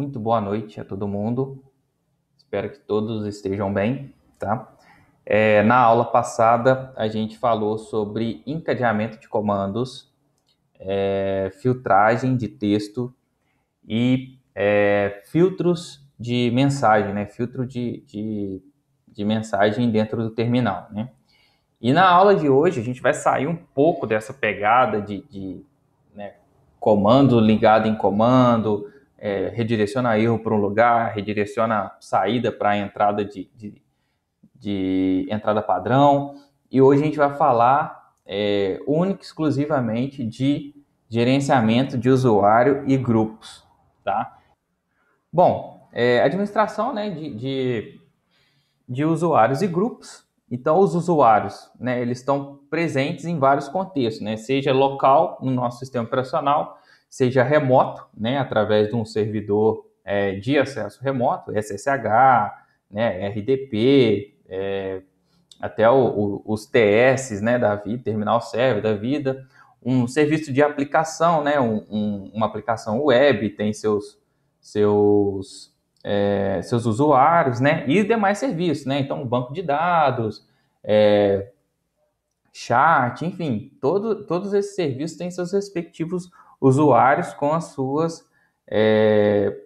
muito boa noite a todo mundo. Espero que todos estejam bem, tá? É, na aula passada, a gente falou sobre encadeamento de comandos, é, filtragem de texto e é, filtros de mensagem, né? Filtro de, de, de mensagem dentro do terminal, né? E na aula de hoje, a gente vai sair um pouco dessa pegada de, de né, comando ligado em comando, é, redireciona erro para um lugar, redireciona saída para a entrada de, de, de, entrada padrão. E hoje a gente vai falar é, única exclusivamente de gerenciamento de usuário e grupos, tá? Bom, é, administração né, de, de, de usuários e grupos. Então, os usuários, né, eles estão presentes em vários contextos, né? Seja local, no nosso sistema operacional, seja remoto, né, através de um servidor é, de acesso remoto, SSH, né, RDP, é, até o, o, os TS né, da vida, terminal server da vida, um serviço de aplicação, né, um, um, uma aplicação web, tem seus, seus, é, seus usuários né, e demais serviços, né, então banco de dados, é, chat, enfim, todo, todos esses serviços têm seus respectivos usuários com as suas é,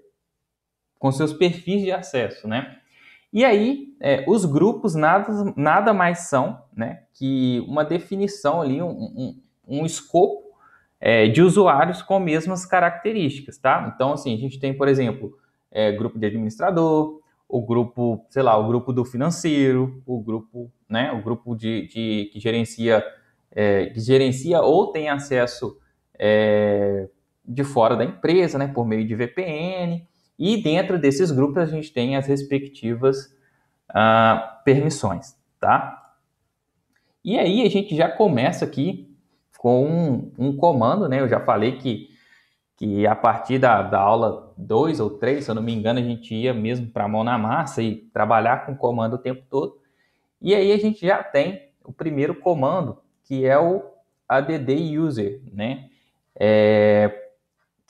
com seus perfis de acesso, né? E aí, é, os grupos nada, nada mais são né, que uma definição ali, um, um, um escopo é, de usuários com mesmas características, tá? Então, assim, a gente tem, por exemplo, é, grupo de administrador, o grupo, sei lá, o grupo do financeiro, o grupo, né, o grupo de, de que gerencia, é, que gerencia ou tem acesso é, de fora da empresa, né, por meio de VPN, e dentro desses grupos a gente tem as respectivas ah, permissões, tá? E aí a gente já começa aqui com um, um comando, né? Eu já falei que, que a partir da, da aula 2 ou 3, se eu não me engano, a gente ia mesmo para a mão na massa e trabalhar com comando o tempo todo. E aí a gente já tem o primeiro comando, que é o add user, né? é,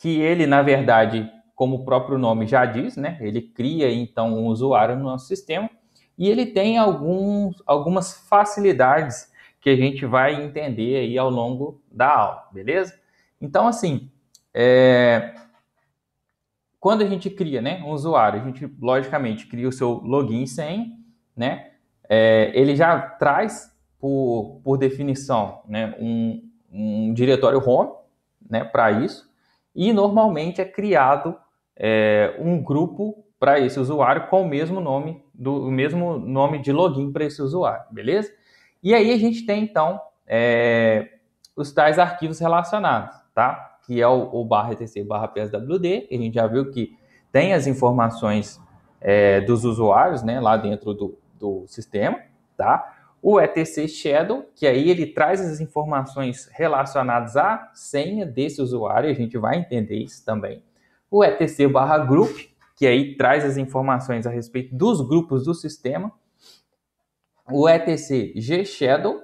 que ele, na verdade, como o próprio nome já diz, né, ele cria então um usuário no nosso sistema e ele tem alguns, algumas facilidades que a gente vai entender aí ao longo da aula, beleza? Então, assim, é, quando a gente cria né, um usuário, a gente logicamente cria o seu login e senha, né? É, ele já traz, por, por definição, né, um, um diretório home, né, para isso, e normalmente é criado é, um grupo para esse usuário com o mesmo nome do o mesmo nome de login para esse usuário, beleza? E aí a gente tem então é, os tais arquivos relacionados, tá? Que é o, o barra etc barra pswd, a gente já viu que tem as informações é, dos usuários, né, lá dentro do, do sistema, tá? O ETC Shadow, que aí ele traz as informações relacionadas à senha desse usuário, a gente vai entender isso também. O ETC barra group, que aí traz as informações a respeito dos grupos do sistema. O ETC G-Shadow,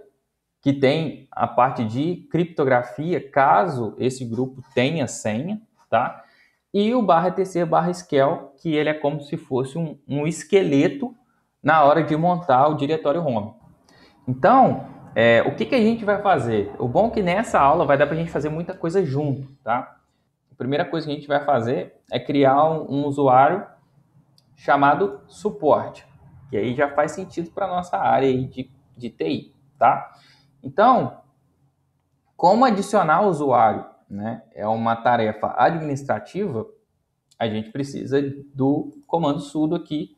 que tem a parte de criptografia, caso esse grupo tenha senha, tá? E o barra ETC barra scale, que ele é como se fosse um, um esqueleto na hora de montar o diretório home. Então, é, o que, que a gente vai fazer? O bom é que nessa aula vai dar para a gente fazer muita coisa junto, tá? A primeira coisa que a gente vai fazer é criar um, um usuário chamado suporte, que aí já faz sentido para nossa área de, de TI, tá? Então, como adicionar usuário né, é uma tarefa administrativa, a gente precisa do comando sudo aqui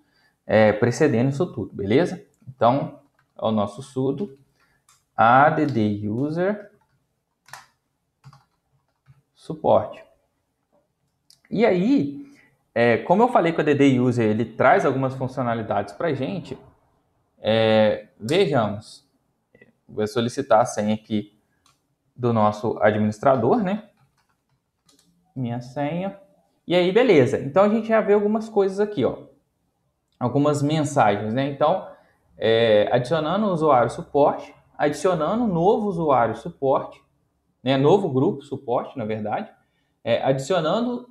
é, precedendo isso tudo, beleza? Então, ao nosso sudo add user suporte. E aí, é, como eu falei que o add user ele traz algumas funcionalidades para a gente, é, vejamos, vou solicitar a senha aqui do nosso administrador, né? Minha senha. E aí, beleza. Então a gente já vê algumas coisas aqui, ó. Algumas mensagens, né? Então, é, adicionando usuário suporte, adicionando novo usuário suporte, né, novo grupo suporte, na verdade, é, adicionando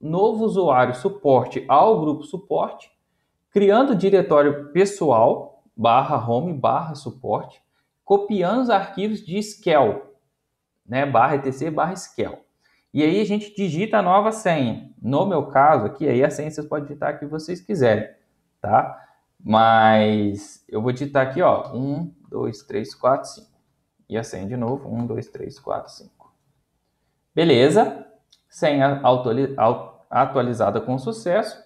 novo usuário suporte ao grupo suporte, criando diretório pessoal, barra home, barra suporte, copiando os arquivos de SQL, né, barra etc, barra SQL. E aí a gente digita a nova senha. No meu caso aqui, aí a senha vocês podem digitar que vocês quiserem, tá? Mas eu vou digitar aqui, ó, 1, 2, 3, 4, 5. E acende de novo, 1, 2, 3, 4, 5. Beleza, senha atualizada com sucesso.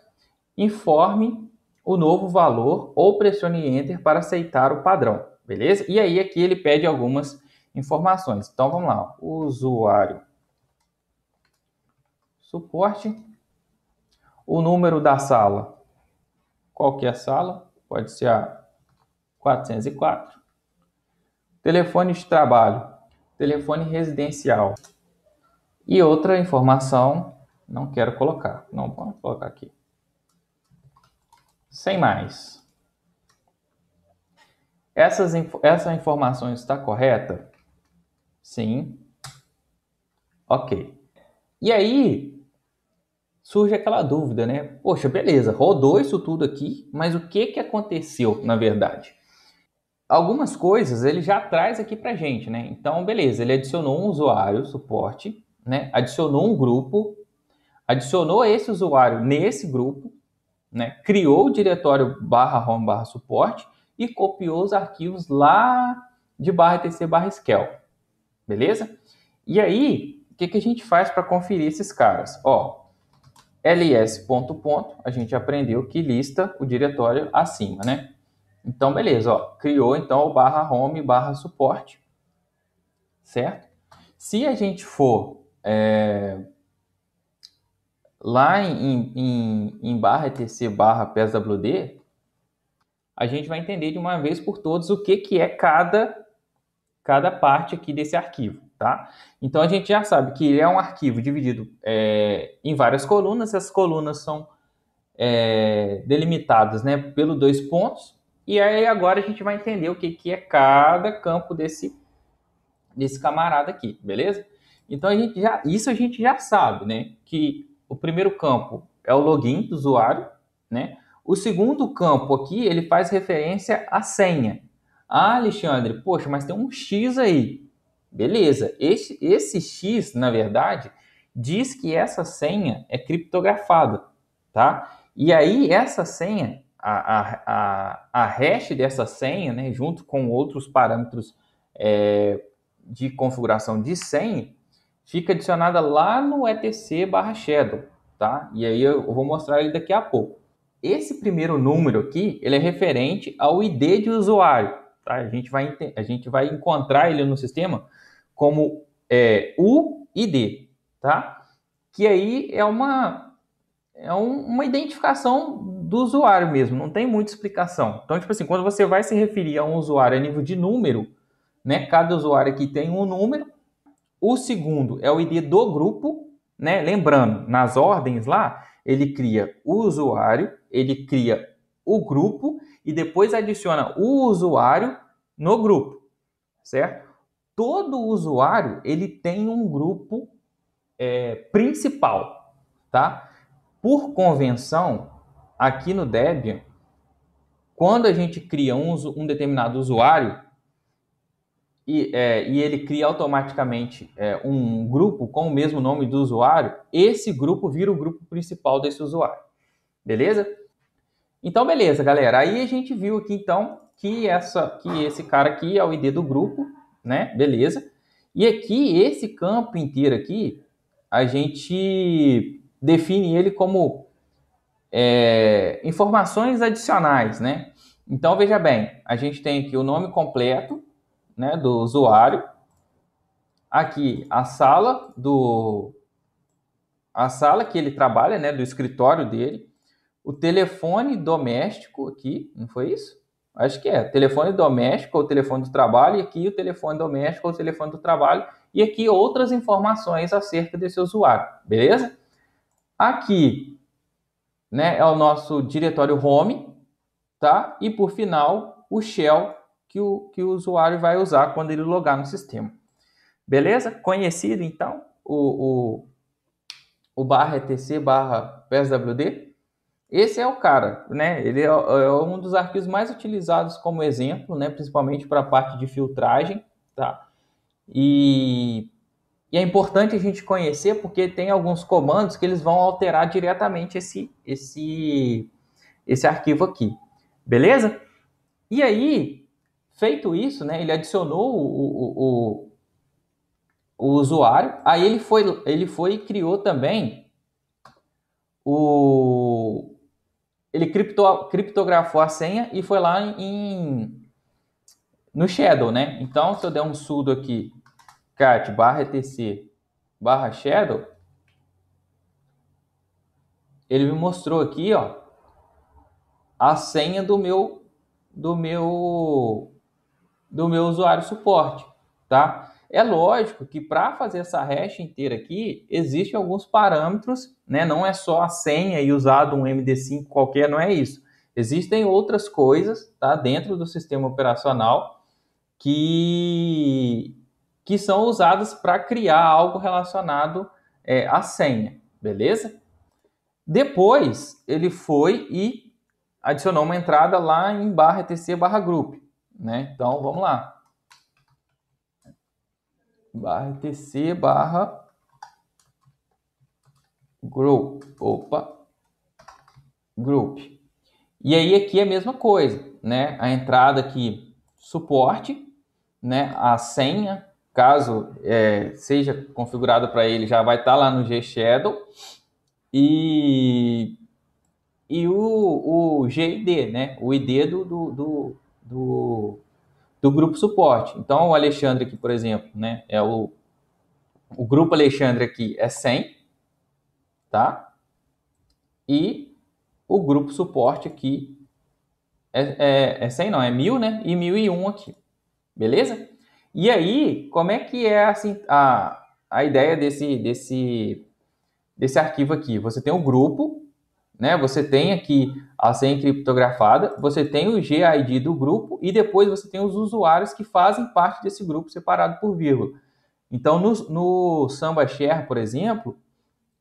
Informe o novo valor ou pressione Enter para aceitar o padrão, beleza? E aí aqui ele pede algumas informações. Então vamos lá, usuário suporte, o número da sala qualquer é sala, pode ser a 404. Telefone de trabalho, telefone residencial. E outra informação, não quero colocar, não vou colocar aqui. Sem mais. Essas, essa informação está correta? Sim. Ok. E aí, surge aquela dúvida, né? Poxa, beleza, rodou isso tudo aqui, mas o que, que aconteceu na verdade? Algumas coisas ele já traz aqui para gente, né? Então, beleza, ele adicionou um usuário, suporte, né? Adicionou um grupo, adicionou esse usuário nesse grupo, né? Criou o diretório barra home barra suporte e copiou os arquivos lá de barra tc barra scale, beleza? E aí, o que, que a gente faz para conferir esses caras? Ó, ls ponto ponto, a gente aprendeu que lista o diretório acima, né? Então, beleza, ó, criou então o barra home barra suporte, certo? Se a gente for é, lá em, em, em barra etc barra pswd, a gente vai entender de uma vez por todas o que, que é cada, cada parte aqui desse arquivo. Tá? Então a gente já sabe que é um arquivo dividido é, em várias colunas, essas colunas são é, delimitadas né, pelo dois pontos, e aí agora a gente vai entender o que, que é cada campo desse, desse camarada aqui, beleza? Então a gente já, isso a gente já sabe, né? Que o primeiro campo é o login do usuário, né? O segundo campo aqui ele faz referência à senha. Ah, Alexandre, poxa, mas tem um X aí. Beleza, esse, esse X, na verdade, diz que essa senha é criptografada, tá? E aí essa senha, a, a, a, hash dessa senha, né, junto com outros parâmetros é, de configuração de senha, fica adicionada lá no etc barra shadow, tá? E aí eu vou mostrar ele daqui a pouco. Esse primeiro número aqui, ele é referente ao ID de usuário, tá? A gente vai, a gente vai encontrar ele no sistema como é, U e D, tá? Que aí é uma, é um, uma identificação do usuário mesmo, não tem muita explicação. Então, tipo assim, quando você vai se referir a um usuário a nível de número, né? Cada usuário aqui tem um número. O segundo é o ID do grupo, né? Lembrando, nas ordens lá, ele cria o usuário, ele cria o grupo e depois adiciona o usuário no grupo, certo? todo usuário ele tem um grupo é, principal, tá? Por convenção, aqui no Debian, quando a gente cria um, um determinado usuário e, é, e ele cria automaticamente é, um grupo com o mesmo nome do usuário, esse grupo vira o grupo principal desse usuário, beleza? Então, beleza, galera. Aí a gente viu aqui então que essa, que esse cara aqui é o ID do grupo né? Beleza. E aqui, esse campo inteiro aqui, a gente define ele como é, informações adicionais, né? Então, veja bem, a gente tem aqui o nome completo né, do usuário, aqui a sala do a sala que ele trabalha, né, do escritório dele, o telefone doméstico aqui, não foi isso? Acho que é telefone doméstico ou telefone do trabalho, e aqui o telefone doméstico ou telefone do trabalho, e aqui outras informações acerca desse usuário, beleza? Aqui né, é o nosso diretório home, tá? E por final, o shell que o, que o usuário vai usar quando ele logar no sistema. Beleza? Conhecido então o, o, o barra etc barra PSWD? Esse é o cara, né? Ele é, é um dos arquivos mais utilizados como exemplo, né? Principalmente para a parte de filtragem, tá? E, e, é importante a gente conhecer porque tem alguns comandos que eles vão alterar diretamente esse esse esse arquivo aqui, beleza? E aí, feito isso, né? Ele adicionou o, o, o, o usuário. Aí ele foi ele foi criou também o ele cripto, criptografou a senha e foi lá em no shadow, né? Então, se eu der um sudo aqui, cat barra etc barra shadow, ele me mostrou aqui, ó, a senha do meu do meu do meu usuário suporte, tá? É lógico que para fazer essa hash inteira aqui, existem alguns parâmetros, né? Não é só a senha e usado um MD5 qualquer, não é isso. Existem outras coisas, tá? Dentro do sistema operacional que, que são usadas para criar algo relacionado é, à senha, beleza? Depois, ele foi e adicionou uma entrada lá em barra etc barra group, né? Então, vamos lá barra etc barra group opa, group. E aí aqui é a mesma coisa, né? A entrada aqui, suporte, né? A senha, caso é, seja configurada para ele, já vai estar tá lá no G-Shadow. E, e o, o GID, né? O ID do, do, do do grupo suporte. Então, o Alexandre aqui, por exemplo, né, é o, o grupo Alexandre aqui é 100, tá? E o grupo suporte aqui é, é, é 100 não, é 1000, né? E 1001 aqui, beleza? E aí, como é que é assim, a, a ideia desse, desse, desse arquivo aqui? Você tem um grupo né? Você tem aqui a senha criptografada, você tem o GID do grupo e depois você tem os usuários que fazem parte desse grupo separado por vírgula. Então, no, no Samba Share, por exemplo,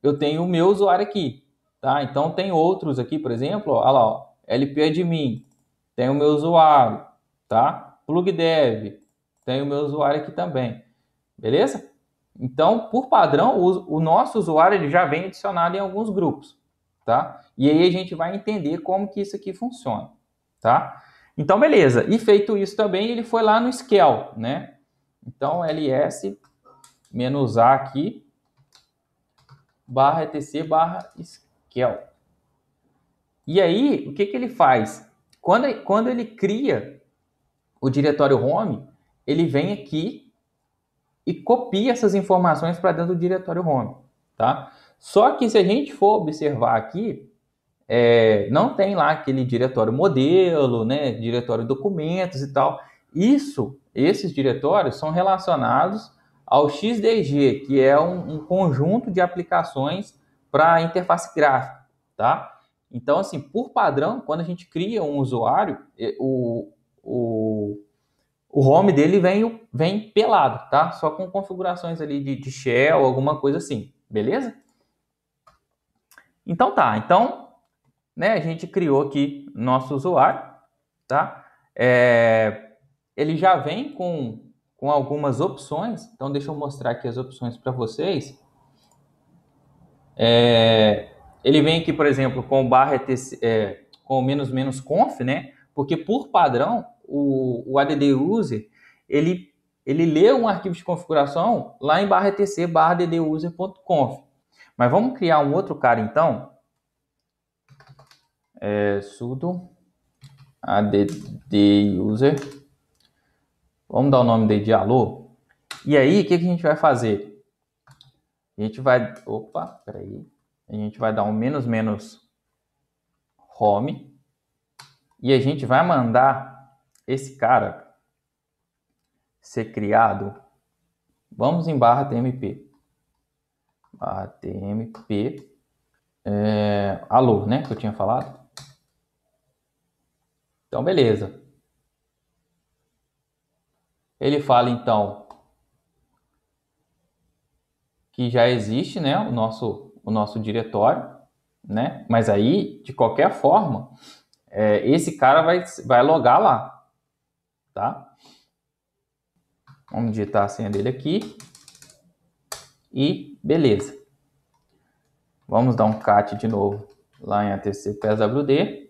eu tenho o meu usuário aqui, tá? Então, tem outros aqui, por exemplo, ó, olha lá, ó, lp-admin, tem o meu usuário, tá? plugdev, tem o meu usuário aqui também, beleza? Então, por padrão, o, o nosso usuário ele já vem adicionado em alguns grupos tá? E aí a gente vai entender como que isso aqui funciona, tá? Então, beleza. E feito isso também, ele foi lá no scale, né? Então, ls menos a aqui, barra etc, barra scale. E aí, o que, que ele faz? Quando, quando ele cria o diretório home, ele vem aqui e copia essas informações para dentro do diretório home, tá? Só que se a gente for observar aqui, é, não tem lá aquele diretório modelo, né, diretório documentos e tal. Isso, esses diretórios são relacionados ao XDG, que é um, um conjunto de aplicações para interface gráfica, tá? Então, assim, por padrão, quando a gente cria um usuário, é, o, o, o home dele vem, vem pelado, tá? Só com configurações ali de, de shell, alguma coisa assim, beleza? Então tá, então né, a gente criou aqui nosso usuário, tá? É, ele já vem com, com algumas opções, então deixa eu mostrar aqui as opções para vocês. É, ele vem aqui, por exemplo, com barra é, com menos menos conf, né? Porque por padrão o, o add user ele ele lê um arquivo de configuração lá em barra etc barra dduser.conf. Mas vamos criar um outro cara então. É, sudo add user. Vamos dar o nome dele de alô. E aí, o que, que a gente vai fazer? A gente vai. Opa, peraí. A gente vai dar um menos menos home. E a gente vai mandar esse cara ser criado. Vamos em barra TMP. ATMP. É, alô, né? Que eu tinha falado. Então, beleza. Ele fala então que já existe, né, o nosso o nosso diretório, né? Mas aí, de qualquer forma, é, esse cara vai vai logar lá, tá? Vamos digitar a senha dele aqui e Beleza. Vamos dar um cat de novo lá em ATC PSWD.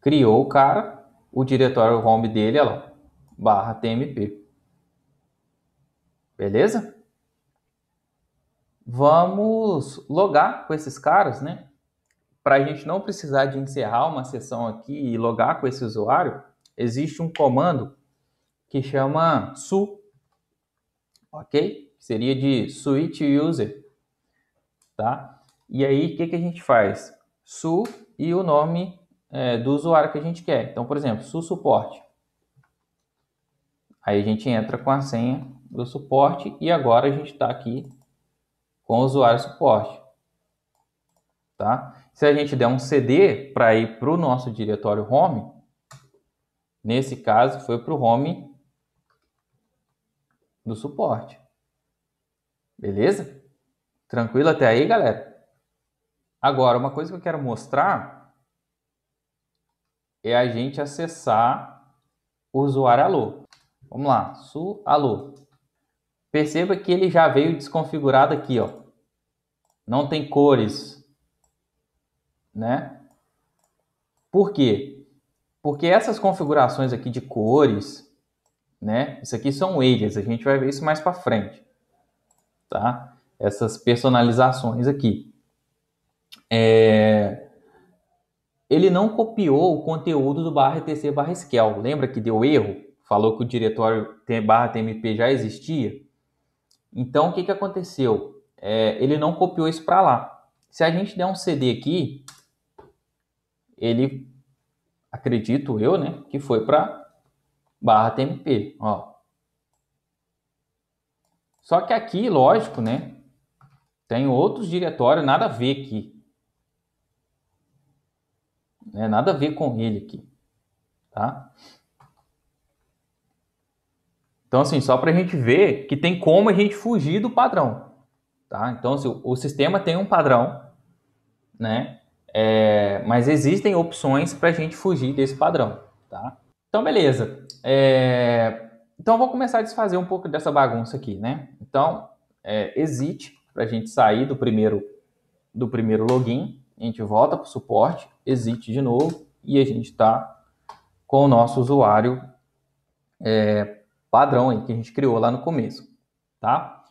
Criou o cara, o diretório home dele, olha lá, barra TMP. Beleza? Vamos logar com esses caras, né? Para a gente não precisar de encerrar uma sessão aqui e logar com esse usuário, existe um comando que chama su, ok? que seria de switch user, tá? E aí, o que, que a gente faz? Su e o nome é, do usuário que a gente quer. Então, por exemplo, su suporte. Aí a gente entra com a senha do suporte e agora a gente está aqui com o usuário suporte. Tá? Se a gente der um CD para ir para o nosso diretório home, nesse caso foi para o home do suporte. Beleza? Tranquilo até aí, galera? Agora, uma coisa que eu quero mostrar é a gente acessar o usuário alô. Vamos lá, su alô. Perceba que ele já veio desconfigurado aqui, ó. Não tem cores, né? Por quê? Porque essas configurações aqui de cores, né? Isso aqui são eles, a gente vai ver isso mais para frente tá? Essas personalizações aqui. É... Ele não copiou o conteúdo do barra etc barra SQL. Lembra que deu erro? Falou que o diretório barra TMP já existia? Então, o que, que aconteceu? É... ele não copiou isso para lá. Se a gente der um CD aqui, ele, acredito eu, né, que foi para barra TMP, ó. Só que aqui, lógico, né? Tem outros diretórios, nada a ver aqui. Né? Nada a ver com ele aqui, tá? Então, assim, só para a gente ver que tem como a gente fugir do padrão, tá? Então, assim, o sistema tem um padrão, né? É, mas existem opções para a gente fugir desse padrão, tá? Então, beleza. É, então, eu vou começar a desfazer um pouco dessa bagunça aqui, né? Então, é, exit, para a gente sair do primeiro, do primeiro login, a gente volta para o suporte, exit de novo, e a gente está com o nosso usuário é, padrão aí, que a gente criou lá no começo, tá?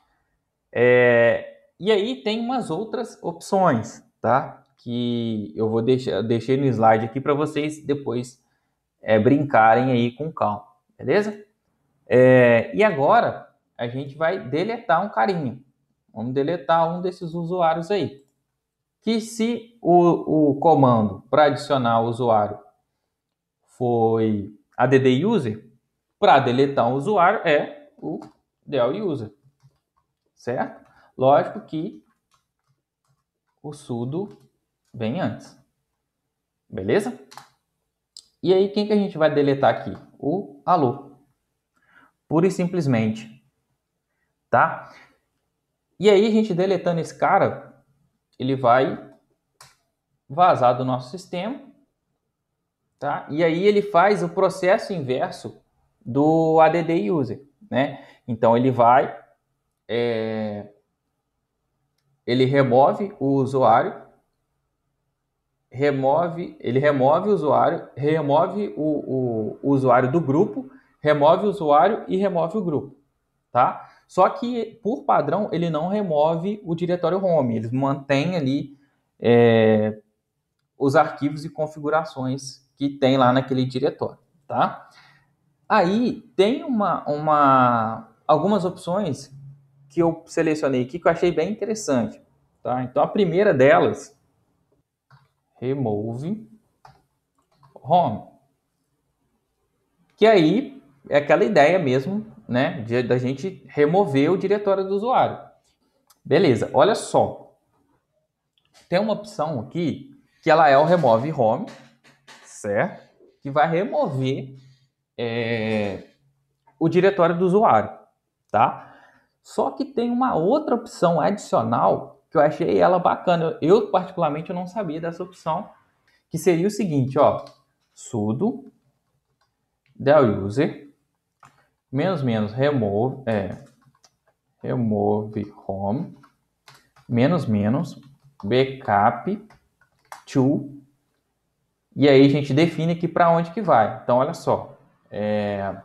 É, e aí tem umas outras opções, tá? Que eu vou deixar, deixei no slide aqui para vocês depois é, brincarem aí com calma, beleza? É, e agora a gente vai deletar um carinha. Vamos deletar um desses usuários aí. Que se o, o comando para adicionar o usuário foi add user, para deletar um usuário é o del user. Certo? Lógico que o sudo vem antes. Beleza? E aí, quem que a gente vai deletar aqui? O alô pura e simplesmente, tá? E aí a gente deletando esse cara, ele vai vazar do nosso sistema, tá? E aí ele faz o processo inverso do ADD user, né? Então ele vai, é... ele remove o usuário, remove, ele remove o usuário, remove o, o, o usuário do grupo remove o usuário e remove o grupo, tá? Só que, por padrão, ele não remove o diretório home, ele mantém ali é, os arquivos e configurações que tem lá naquele diretório, tá? Aí tem uma, uma algumas opções que eu selecionei aqui que eu achei bem interessante, tá? Então a primeira delas remove home. Que aí é aquela ideia mesmo, né, de, da gente remover o diretório do usuário. Beleza, olha só. Tem uma opção aqui que ela é o remove home, certo? Que vai remover é, o diretório do usuário, tá? Só que tem uma outra opção adicional que eu achei ela bacana. Eu particularmente eu não sabia dessa opção, que seria o seguinte, ó, sudo del user menos menos remove é remove home menos menos backup to e aí a gente define aqui para onde que vai. Então olha só, é,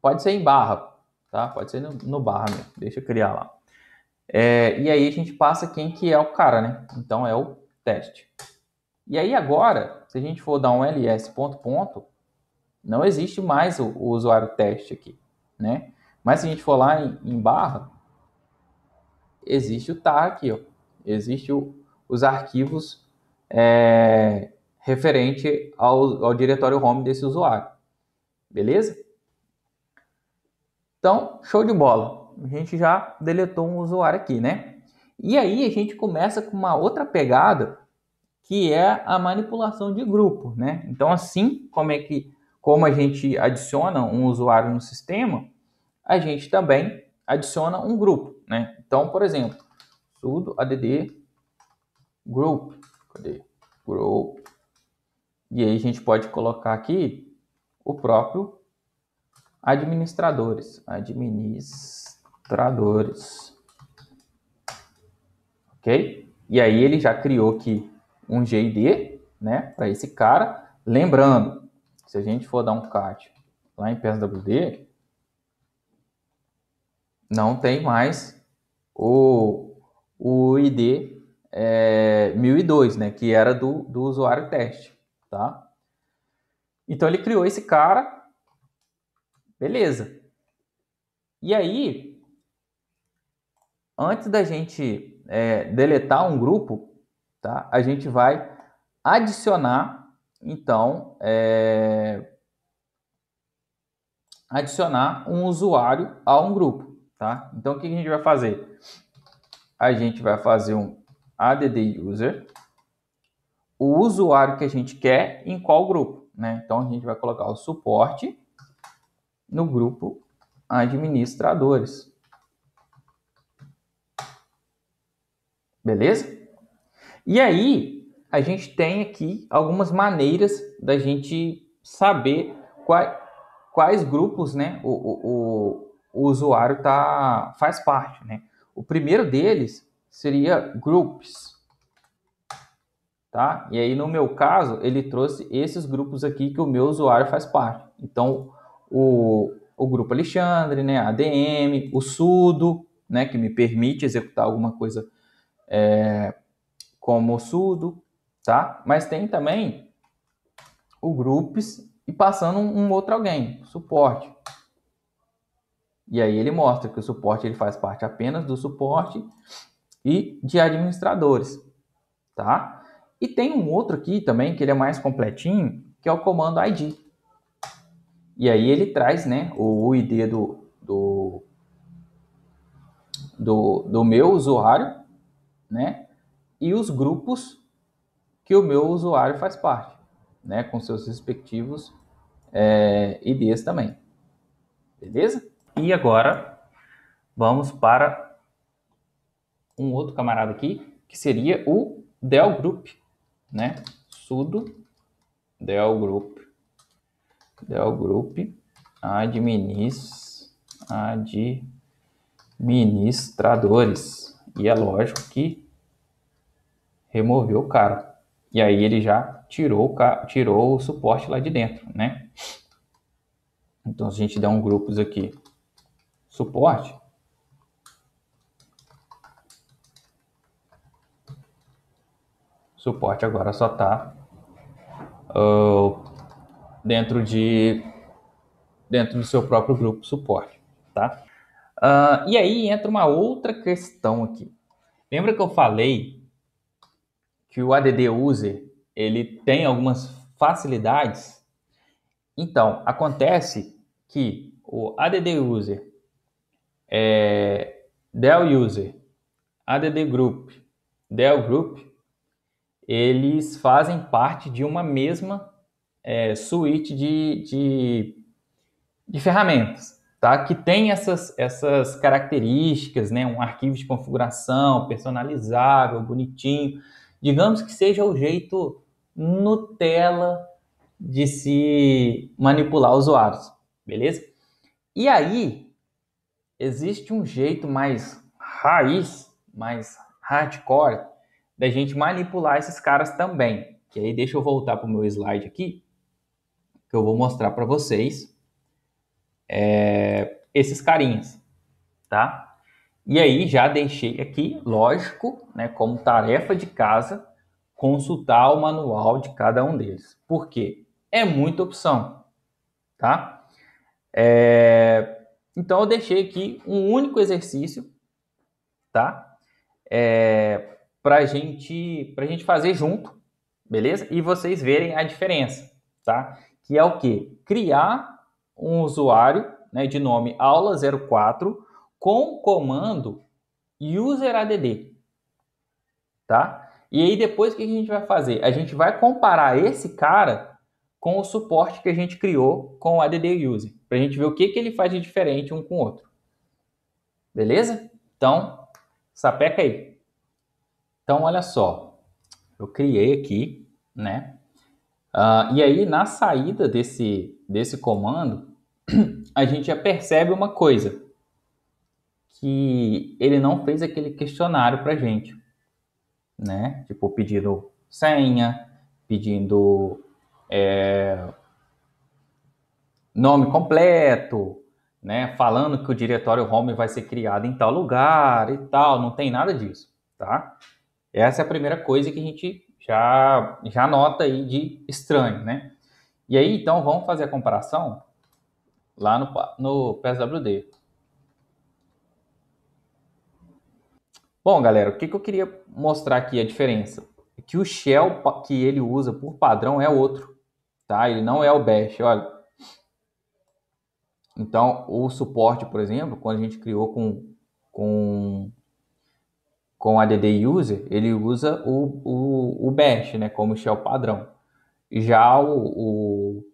pode ser em barra, tá? Pode ser no, no barra mesmo. Deixa eu criar lá. É, e aí a gente passa quem que é o cara, né? Então é o teste. E aí agora, se a gente for dar um ls ponto ponto, não existe mais o, o usuário teste aqui, né? Mas se a gente for lá em, em barra, existe o tar aqui, ó. Existe o, os arquivos é, referente ao, ao diretório home desse usuário. Beleza? Então, show de bola. A gente já deletou um usuário aqui, né? E aí a gente começa com uma outra pegada, que é a manipulação de grupo, né? Então, assim como é que como a gente adiciona um usuário no sistema, a gente também adiciona um grupo, né? Então, por exemplo, sudo add group, cadê? Group. E aí a gente pode colocar aqui o próprio administradores, administradores. OK? E aí ele já criou aqui um GID, né, para esse cara, lembrando se a gente for dar um CAT lá em PSWD, não tem mais o, o ID é, 1002, né, que era do, do usuário teste, tá? Então ele criou esse cara, beleza. E aí, antes da gente é, deletar um grupo, tá? A gente vai adicionar então, é, adicionar um usuário a um grupo, tá? Então, o que a gente vai fazer? A gente vai fazer um add user, o usuário que a gente quer em qual grupo, né? Então, a gente vai colocar o suporte no grupo administradores. Beleza? E aí, a gente tem aqui algumas maneiras da gente saber quais, quais grupos né, o, o, o usuário tá, faz parte. Né? O primeiro deles seria groups. Tá? E aí, no meu caso, ele trouxe esses grupos aqui que o meu usuário faz parte. Então, o, o grupo Alexandre, né, ADM, o sudo, né, que me permite executar alguma coisa é, como o sudo, tá? Mas tem também o groups e passando um outro alguém, suporte. E aí ele mostra que o suporte ele faz parte apenas do suporte e de administradores, tá? E tem um outro aqui também que ele é mais completinho, que é o comando ID. E aí ele traz, né, o ID do do, do, do meu usuário, né, e os grupos que o meu usuário faz parte, né? Com seus respectivos é, eh, IDs também. Beleza? E agora vamos para um outro camarada aqui, que seria o Del Group, né? Sudo Del Group. Del Group administ, administradores. E é lógico que removeu o cara. E aí ele já tirou, tirou o suporte lá de dentro, né? Então, se a gente der um grupos aqui, suporte, suporte agora só está uh, ah, dentro de dentro do seu próprio grupo suporte, tá? Uh, e aí entra uma outra questão aqui. Lembra que eu falei que o ADD user ele tem algumas facilidades. Então, acontece que o ADD user, é, Dell user, ADD group, Dell group, eles fazem parte de uma mesma é, suíte de, de, de ferramentas. Tá? que tem essas, essas características, né? um arquivo de configuração personalizável, bonitinho digamos que seja o jeito Nutella de se manipular usuários, beleza? E aí existe um jeito mais raiz, mais hardcore da gente manipular esses caras também. Que aí deixa eu voltar para o meu slide aqui, que eu vou mostrar para vocês é, esses carinhas, tá? E aí já deixei aqui, lógico, né, como tarefa de casa, consultar o manual de cada um deles. porque É muita opção, tá? É... Então eu deixei aqui um único exercício, tá? É... Para gente, a gente fazer junto, beleza? E vocês verem a diferença, tá? Que é o que? Criar um usuário né, de nome aula 04 com o comando useradd, tá? E aí depois o que a gente vai fazer? A gente vai comparar esse cara com o suporte que a gente criou com o add user, para a gente ver o que, que ele faz de diferente um com o outro. Beleza? Então, sapeca aí. Então, olha só. Eu criei aqui, né? Uh, e aí, na saída desse, desse comando, a gente já percebe uma coisa que ele não fez aquele questionário para gente, né? Tipo, pedindo senha, pedindo é, nome completo, né? Falando que o diretório home vai ser criado em tal lugar e tal, não tem nada disso, tá? Essa é a primeira coisa que a gente já, já nota aí de estranho, né? E aí, então, vamos fazer a comparação lá no, no PSWD. Bom, galera, o que, que eu queria mostrar aqui a diferença? É que o shell que ele usa por padrão é outro, tá? Ele não é o bash, olha. Então, o suporte, por exemplo, quando a gente criou com com com ADD user, ele usa o, o, o bash, né, como shell padrão. Já o,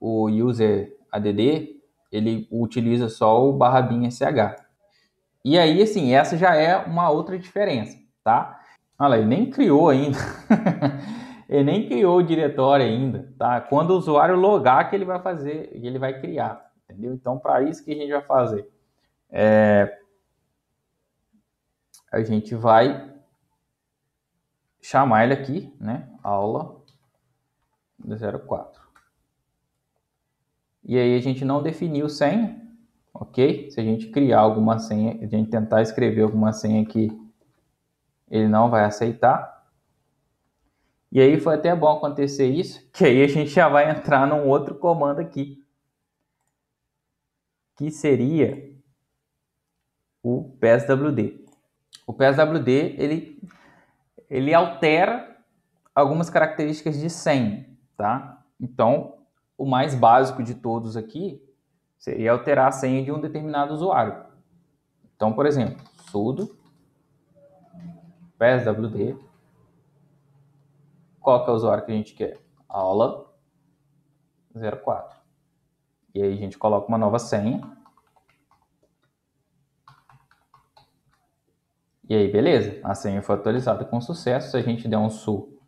o, o user ADD, ele utiliza só o barra bin sh. E aí, assim, essa já é uma outra diferença, tá? Olha, ele nem criou ainda. ele nem criou o diretório ainda, tá? Quando o usuário logar que ele vai fazer, ele vai criar, entendeu? Então, para isso que a gente vai fazer. É... A gente vai chamar ele aqui, né? Aula 04. E aí a gente não definiu senha, ok? Se a gente criar alguma senha, a gente tentar escrever alguma senha aqui, ele não vai aceitar. E aí foi até bom acontecer isso, que aí a gente já vai entrar num outro comando aqui, que seria o PSWD. O PSWD ele ele altera algumas características de senha, tá? Então, o mais básico de todos aqui seria alterar a senha de um determinado usuário. Então, por exemplo, sudo pswd, qual que é o usuário que a gente quer? Aula 04. E aí a gente coloca uma nova senha. E aí, beleza, a senha foi atualizada com sucesso. Se a gente der um sul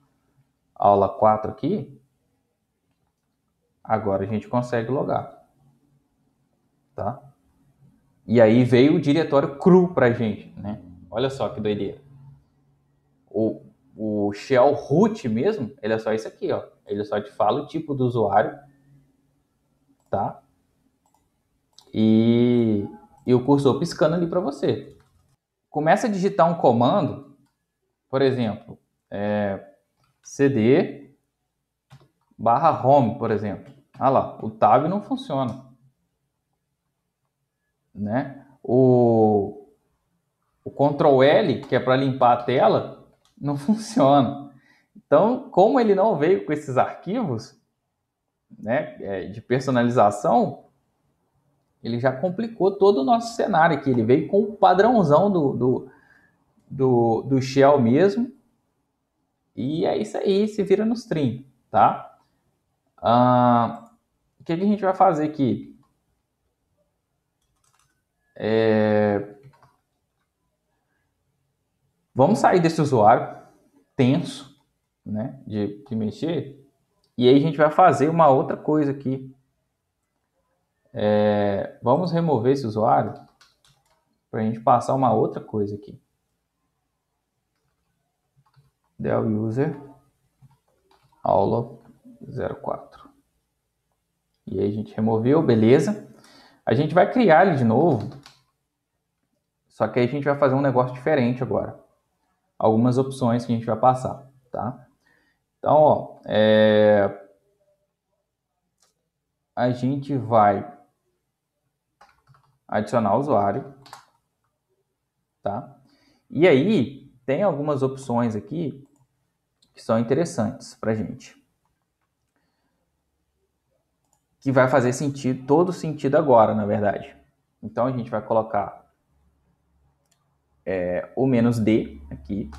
aula 4 aqui, agora a gente consegue logar tá? E aí veio o diretório cru pra gente, né? Olha só que doideira. O, o shell root mesmo, ele é só isso aqui, ó. Ele só te fala o tipo do usuário, tá? E, e o cursor piscando ali para você. Começa a digitar um comando, por exemplo, é, cd barra home, por exemplo. Ah lá, o tab não funciona né? O, o Ctrl L, que é para limpar a tela, não funciona. Então, como ele não veio com esses arquivos né, é, de personalização, ele já complicou todo o nosso cenário aqui. Ele veio com o padrãozão do, do, do, do Shell mesmo. E é isso aí, se vira nos 30, tá? Ah, o que, é que a gente vai fazer aqui? É... Vamos sair desse usuário tenso, né, de, de mexer, e aí a gente vai fazer uma outra coisa aqui. É, vamos remover esse usuário para a gente passar uma outra coisa aqui. Del user aula 04. E aí a gente removeu, beleza. A gente vai criar ele de novo só que aí a gente vai fazer um negócio diferente agora. Algumas opções que a gente vai passar, tá? Então, ó, é... a gente vai adicionar usuário, tá? E aí tem algumas opções aqui que são interessantes para gente, que vai fazer sentido todo sentido agora, na verdade. Então a gente vai colocar é, o menos D aqui,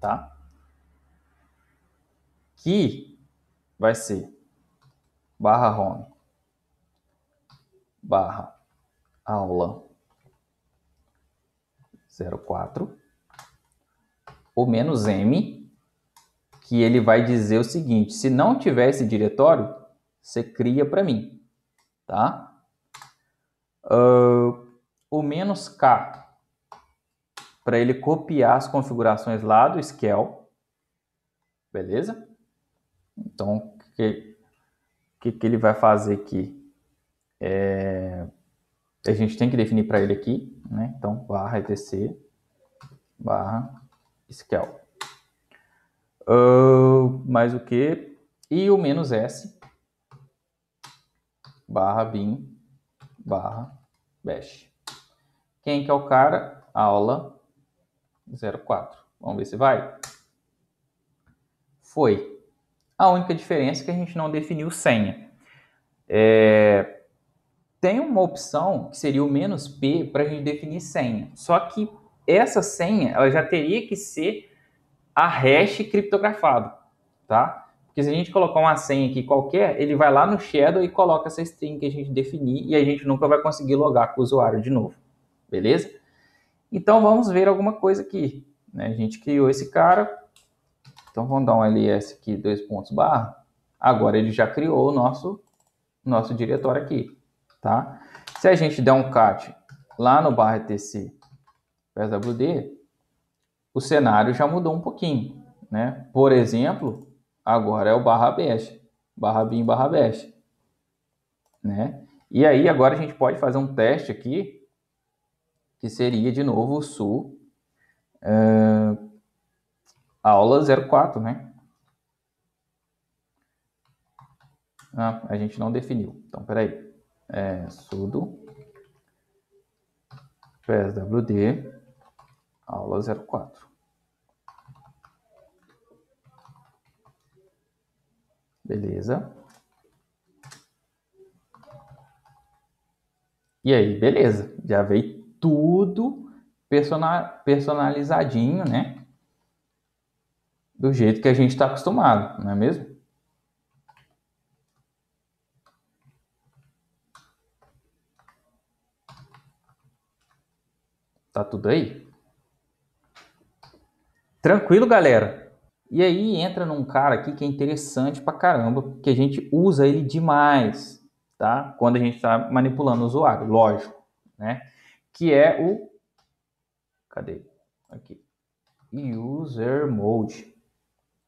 tá? Que vai ser barra home barra aula 04 o menos M, que ele vai dizer o seguinte, se não tiver esse diretório, você cria para mim, tá? Uh, o menos K para ele copiar as configurações lá do scale, beleza? Então, o que, que, que, ele vai fazer aqui? É, a gente tem que definir para ele aqui, né? Então, barra etc, barra scale. Uh, mais o que? E o menos S, barra bin, barra bash. Quem que é o cara? Aula 0,4. Vamos ver se vai? Foi. A única diferença é que a gente não definiu senha. É... Tem uma opção que seria o menos "-p", para a gente definir senha. Só que essa senha ela já teria que ser a hash criptografado, tá? Porque se a gente colocar uma senha aqui qualquer, ele vai lá no shadow e coloca essa string que a gente definir e a gente nunca vai conseguir logar com o usuário de novo, beleza? Então vamos ver alguma coisa aqui. Né? A gente criou esse cara. Então vamos dar um ls aqui, dois pontos barra. Agora ele já criou o nosso, nosso diretório aqui. Tá? Se a gente der um cat lá no barra etc pswd, o cenário já mudou um pouquinho. Né? Por exemplo, agora é o barra bash, barra bin barra bash. Né? E aí agora a gente pode fazer um teste aqui que seria de novo o Sul, uh, aula 04, né? Ah, a gente não definiu. Então, peraí. É, sudo PSWD, aula 04. Beleza. E aí, beleza. Já veio tudo personalizadinho, né? Do jeito que a gente está acostumado, não é mesmo? Tá tudo aí? Tranquilo, galera? E aí entra num cara aqui que é interessante pra caramba, que a gente usa ele demais, tá? Quando a gente está manipulando o usuário, lógico, né? que é o cadê? Aqui. User mode,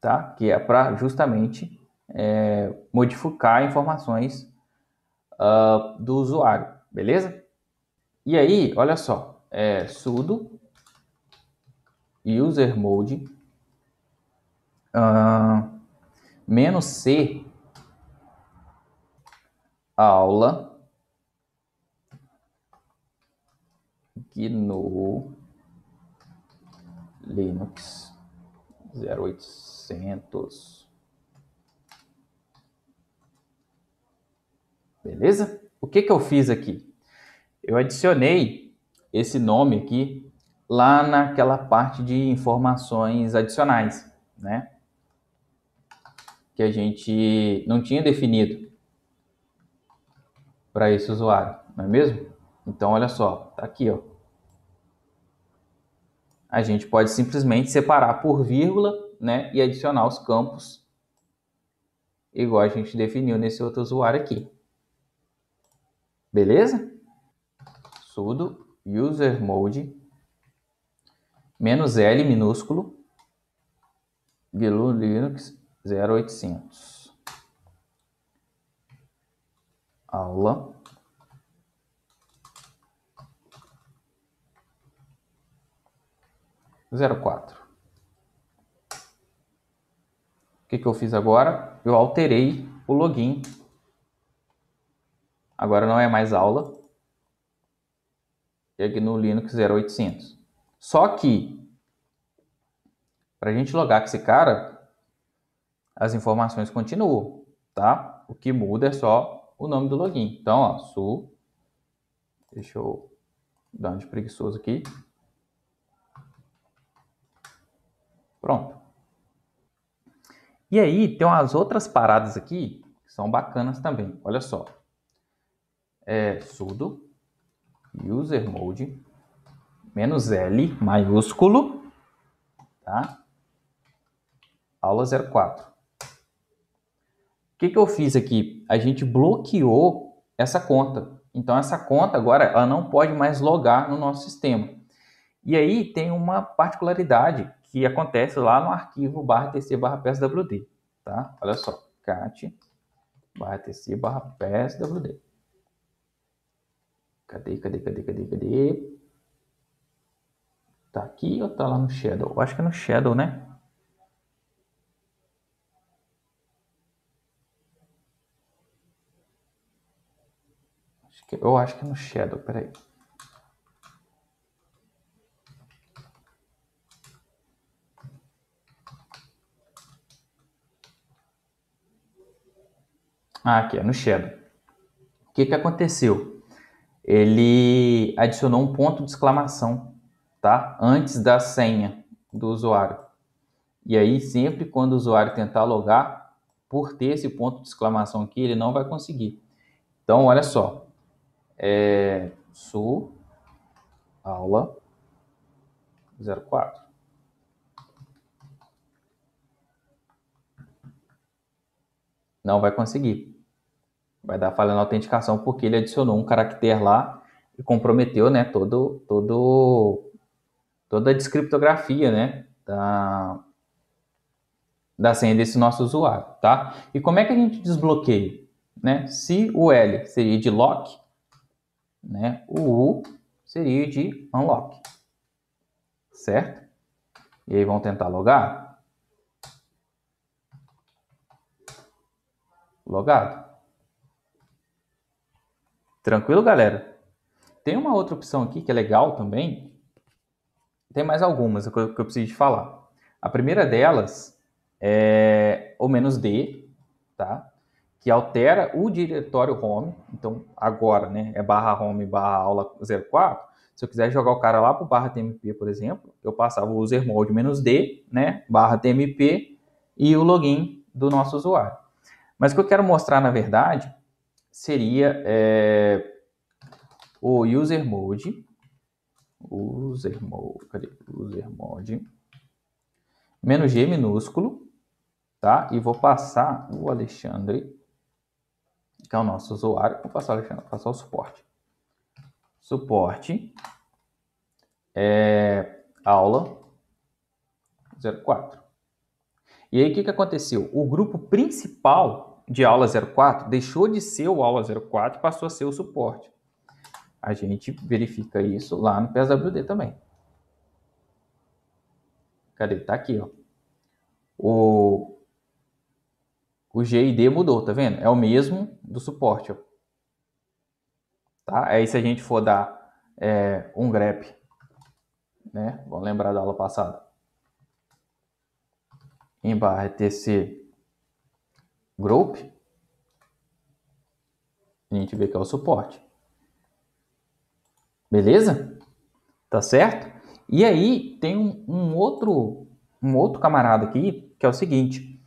tá? Que é para justamente é, modificar informações uh, do usuário, beleza? E aí, olha só, é sudo user mode uh, menos c aula aqui no Linux 0800. Beleza? O que, que eu fiz aqui? Eu adicionei esse nome aqui lá naquela parte de informações adicionais, né? Que a gente não tinha definido para esse usuário, não é mesmo? Então, olha só, tá aqui, ó a gente pode simplesmente separar por vírgula né, e adicionar os campos, igual a gente definiu nesse outro usuário aqui. Beleza? sudo user mode menos L minúsculo GNU Linux 0800 aula 04. O que, que eu fiz agora? Eu alterei o login. Agora não é mais aula. E aqui no Linux 0800. Só que, para a gente logar com esse cara, as informações continuam, tá? O que muda é só o nome do login. Então, ó, su... Deixa eu dar um de preguiçoso aqui. Pronto. E aí tem umas outras paradas aqui que são bacanas também. Olha só. É sudo user mode menos L maiúsculo, tá? Aula 04. O que, que eu fiz aqui? A gente bloqueou essa conta. Então, essa conta agora ela não pode mais logar no nosso sistema. E aí tem uma particularidade que acontece lá no arquivo barra tc barra pswd, tá? Olha só, cat barra tc barra pswd. Cadê, cadê, cadê, cadê, cadê? Tá aqui ou tá lá no shadow? Eu acho que é no shadow, né? Acho que, eu acho que é no shadow, peraí. Ah, aqui, no Shadow. O que, que aconteceu? Ele adicionou um ponto de exclamação, tá? Antes da senha do usuário. E aí, sempre quando o usuário tentar logar, por ter esse ponto de exclamação aqui, ele não vai conseguir. Então, olha só. É, su aula 04. Não vai conseguir vai dar falha na autenticação porque ele adicionou um caractere lá e comprometeu, né, todo, todo, toda a descriptografia, né, da, da senha desse nosso usuário, tá? E como é que a gente desbloqueia, né? Se o L seria de lock, né, o U seria de unlock, certo? E aí vão tentar logar? Logado. Tranquilo, galera? Tem uma outra opção aqui que é legal também. Tem mais algumas que eu preciso te falar. A primeira delas é o menos D, tá? Que altera o diretório home. Então, agora, né? É barra home barra aula 04. Se eu quiser jogar o cara lá para o barra TMP, por exemplo, eu passava o user mode menos D, né? Barra TMP e o login do nosso usuário. Mas o que eu quero mostrar, na verdade, seria é, o user mode, user mode, cadê? User mode, menos G minúsculo, tá? E vou passar o Alexandre, que é o nosso usuário, vou passar o Alexandre, vou passar o suporte. Suporte, é, aula 04. E aí, o que, que aconteceu? O grupo principal de aula 04 deixou de ser o aula 04 e passou a ser o suporte. A gente verifica isso lá no PSWD também. Cadê? Tá aqui, ó. O, o d mudou, tá vendo? É o mesmo do suporte, ó. Tá? Aí se a gente for dar é, um grep, né? Vamos lembrar da aula passada. Em barra TC group, a gente vê que é o suporte. Beleza? Tá certo? E aí tem um, um outro um outro camarada aqui que é o seguinte: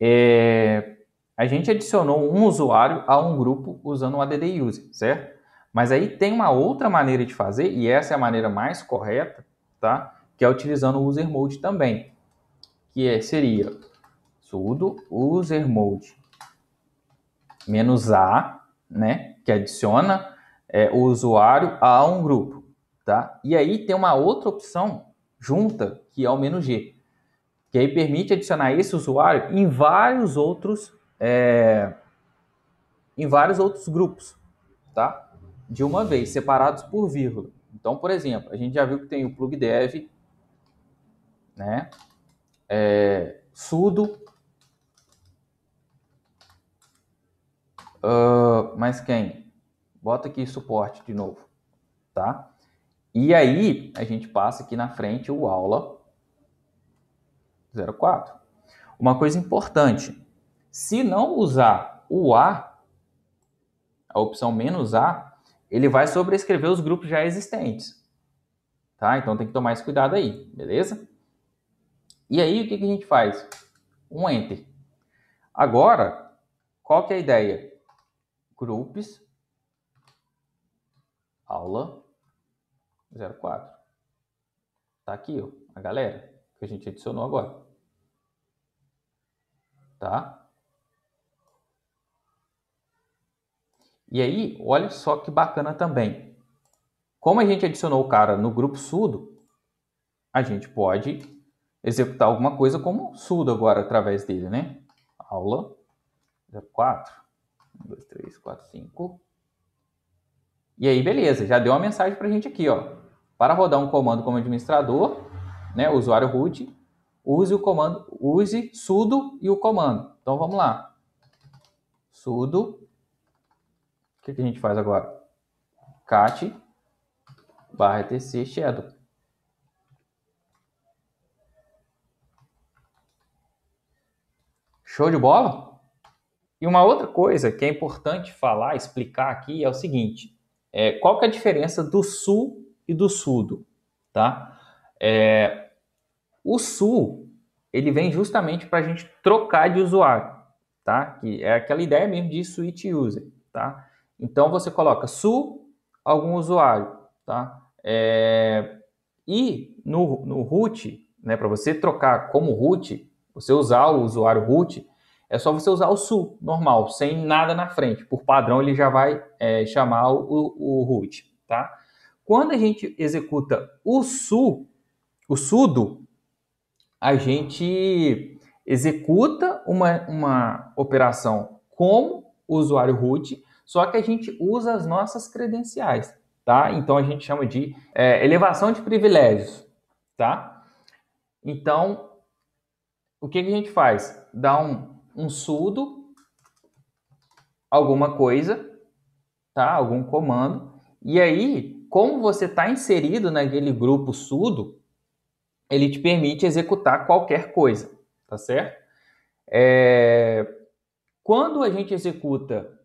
é, a gente adicionou um usuário a um grupo usando o ADD User, certo? Mas aí tem uma outra maneira de fazer e essa é a maneira mais correta, tá? Que é utilizando o User Mode também, que é, seria sudo user mode menos a, né, que adiciona é, o usuário a um grupo, tá? E aí tem uma outra opção junta que é o menos g, que aí permite adicionar esse usuário em vários outros é, em vários outros grupos, tá? De uma vez, separados por vírgula. Então, por exemplo, a gente já viu que tem o plugdev, né? É, sudo Uh, mas quem? Bota aqui suporte de novo, tá? E aí, a gente passa aqui na frente o aula 04. Uma coisa importante, se não usar o A, a opção menos A, ele vai sobrescrever os grupos já existentes. Tá? Então tem que tomar esse cuidado aí, beleza? E aí, o que, que a gente faz? Um Enter. Agora, qual que é a ideia? Groups, aula 04. Tá aqui, ó, a galera que a gente adicionou agora. Tá? E aí, olha só que bacana também. Como a gente adicionou o cara no grupo sudo, a gente pode executar alguma coisa como sudo agora através dele, né? Aula 04. Um, dois, três, quatro, cinco. E aí, beleza, já deu uma mensagem para a gente aqui, ó. Para rodar um comando como administrador, né, usuário root, use o comando, use sudo e o comando. Então vamos lá. Sudo. O que, que a gente faz agora? cat barra tc shadow. Show de bola? E uma outra coisa que é importante falar, explicar aqui é o seguinte: é, qual que é a diferença do sul e do sudo, tá? É, o sul ele vem justamente para a gente trocar de usuário, tá? Que é aquela ideia mesmo de switch user, tá? Então você coloca sul algum usuário, tá? É, e no, no root, né, para você trocar como root, você usar o usuário root, é só você usar o sul normal, sem nada na frente. Por padrão, ele já vai é, chamar o, o root, tá? Quando a gente executa o sul, o sudo, a gente executa uma, uma operação como usuário root, só que a gente usa as nossas credenciais, tá? Então a gente chama de é, elevação de privilégios, tá? Então, o que, que a gente faz? Dá um um sudo alguma coisa, tá? Algum comando. E aí, como você está inserido naquele grupo sudo, ele te permite executar qualquer coisa, tá certo? É... Quando a gente executa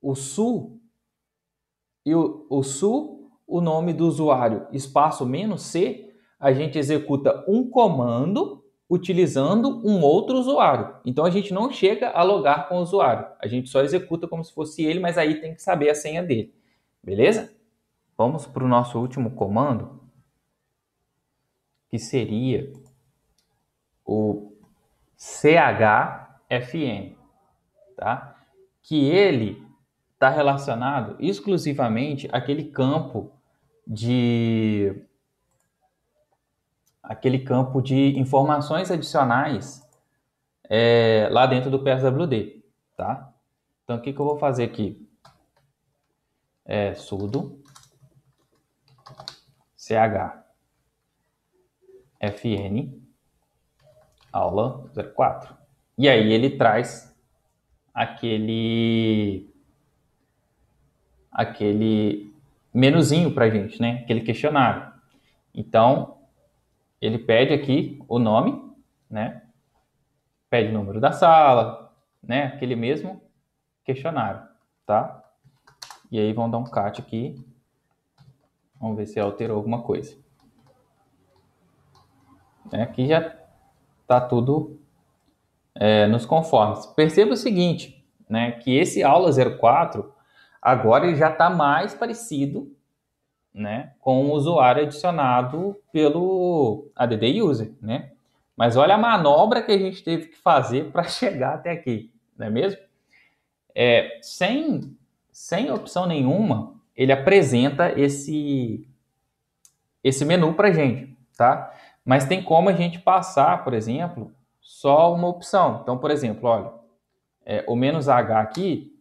o su e o, o su, o nome do usuário, espaço menos c, a gente executa um comando utilizando um outro usuário. Então a gente não chega a logar com o usuário, a gente só executa como se fosse ele, mas aí tem que saber a senha dele. Beleza? Vamos para o nosso último comando, que seria o CHFN, tá? Que ele está relacionado exclusivamente àquele campo de aquele campo de informações adicionais é, lá dentro do PSWD, tá? Então, o que, que eu vou fazer aqui? É sudo ch fn aula 04. E aí ele traz aquele aquele menuzinho para gente, né? Aquele questionário. Então, ele pede aqui o nome, né? Pede o número da sala, né? Aquele mesmo questionário, tá? E aí vão dar um cat aqui. Vamos ver se alterou alguma coisa. É, aqui já tá tudo é, nos conformes. Perceba o seguinte, né? Que esse aula 04 agora ele já está mais parecido né, com o usuário adicionado pelo ADD user, né? Mas olha a manobra que a gente teve que fazer para chegar até aqui, não é mesmo? É, sem, sem opção nenhuma, ele apresenta esse, esse menu para gente, tá? Mas tem como a gente passar, por exemplo, só uma opção. Então, por exemplo, olha, é, o menos H aqui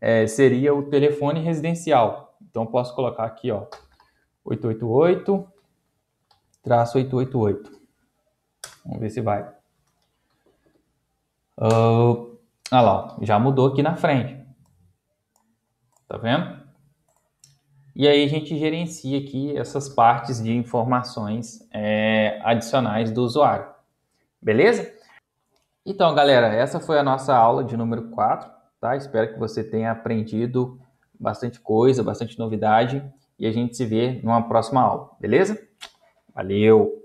é, seria o telefone residencial, então posso colocar aqui, ó, 888 traço 888. Vamos ver se vai. Uh, ah lá, já mudou aqui na frente. Tá vendo? E aí a gente gerencia aqui essas partes de informações é, adicionais do usuário. Beleza? Então, galera, essa foi a nossa aula de número 4, tá? Espero que você tenha aprendido bastante coisa, bastante novidade e a gente se vê numa próxima aula, beleza? Valeu!